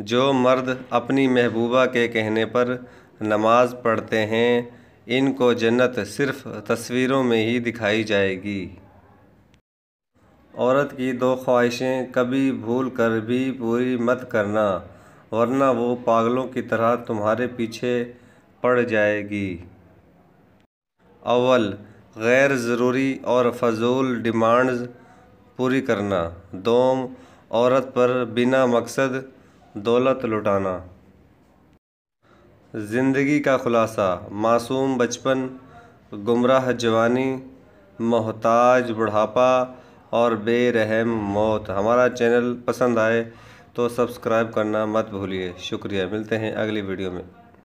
जो मर्द अपनी महबूबा के कहने पर नमाज़ पढ़ते हैं इनको जन्नत सिर्फ तस्वीरों में ही दिखाई जाएगी औरत की दो ख्वाहिशें कभी भूल कर भी पूरी मत करना वरना वो पागलों की तरह तुम्हारे पीछे पड़ जाएगी अव्वल गैर ज़रूरी और फजूल डिमांड्स पूरी करना दोम औरत पर बिना मकसद दौलत लुटाना ज़िंदगी का ख़ुलासा मासूम बचपन गुमराह जवानी मोहताज बुढ़ापा और बेरहम मौत हमारा चैनल पसंद आए तो सब्सक्राइब करना मत भूलिए शुक्रिया मिलते हैं अगली वीडियो में